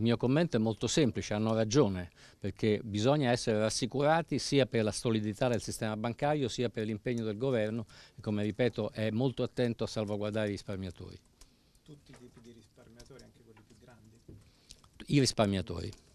Il mio commento è molto semplice, hanno ragione, perché bisogna essere rassicurati sia per la solidità del sistema bancario sia per l'impegno del governo che, come ripeto, è molto attento a salvaguardare i risparmiatori. Tutti i tipi di risparmiatori, anche quelli più grandi? I risparmiatori.